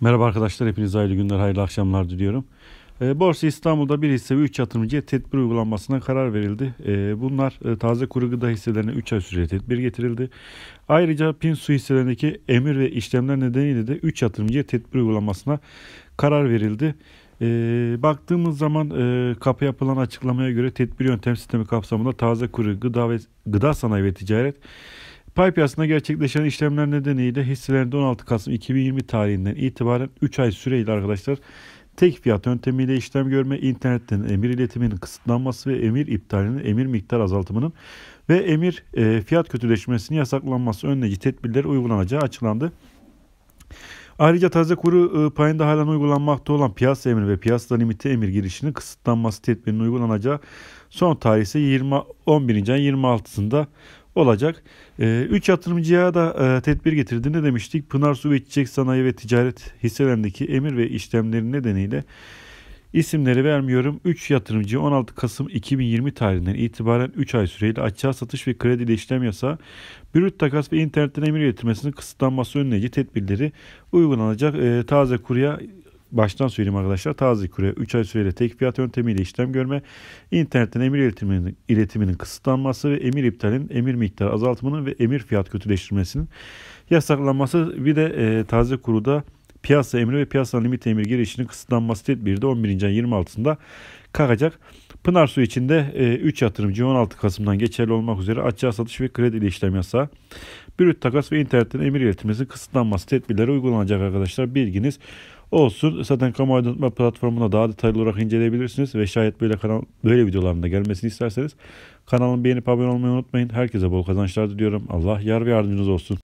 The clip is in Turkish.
Merhaba arkadaşlar, hepiniz hayırlı günler, hayırlı akşamlar diliyorum. Ee, borsa İstanbul'da bir hisse ve 3 yatırımcıya tedbir uygulanmasına karar verildi. Ee, bunlar e, taze kuru gıda hisselerine 3 ay süreli tedbir getirildi. Ayrıca Pinsu hisselerindeki emir ve işlemler nedeniyle de 3 yatırımcıya tedbir uygulanmasına karar verildi. Ee, baktığımız zaman e, kapı yapılan açıklamaya göre tedbir yöntem sistemi kapsamında taze kuru gıda ve gıda sanayi ve ticaret Pay piyasasında gerçekleşen işlemler nedeniyle hisselerde 16 Kasım 2020 tarihinden itibaren 3 ay süreyle arkadaşlar tek fiyat yöntemiyle işlem görme, internetten emir iletiminin kısıtlanması ve emir iptalinin, emir miktar azaltımının ve emir e, fiyat kötüleşmesinin yasaklanması önleyici tedbirler uygulanacağı açıklandı. Ayrıca taze kuru e, payında halen uygulanmakta olan piyasa emri ve piyasa limiti emir girişinin kısıtlanması tedbirinin uygulanacağı son tarih ise 20, 11. ayın 26'sında olacak. Ee, üç yatırımcıya da e, tedbir getirdi. Ne demiştik? Pınar Su ve Çiçek Sanayi ve Ticaret hisselerindeki emir ve işlemleri nedeniyle isimleri vermiyorum. 3 yatırımcı 16 Kasım 2020 tarihinden itibaren 3 ay süreyle açığa satış ve krediyle işlem yasa, bürüt takas ve internetten emir getirmesinin kısıtlanması önleyici tedbirleri uygulanacak. E, taze kurya baştan söyleyeyim arkadaşlar. taze kure 3 ay süreyle tek fiyat yöntemiyle işlem görme, internetten emir iletiminin, iletiminin kısıtlanması ve emir iptalinin, emir miktarı azaltmanın ve emir fiyat kötüleştirmesinin yasaklanması bir de e, taze kuruda piyasa emri ve piyasa limit emir girişinin kısıtlanması tedbiri de 11. ay 26'sında kalkacak. Pınar Su için de e, 3 yatırımcı 16 Kasım'dan geçerli olmak üzere açığa satış ve kredi işlem yasağı. Brüt takas ve internetten emir iletilmesi kısıtlanması tedbirleri uygulanacak arkadaşlar. Bilginiz olsun. Zaten kamu aydınlatma platformuna daha detaylı olarak inceleyebilirsiniz ve şayet böyle kanal böyle videoların da gelmesini isterseniz kanalımı beğenip abone olmayı unutmayın. Herkese bol kazançlar diliyorum. Allah yar ve yardımcınız olsun.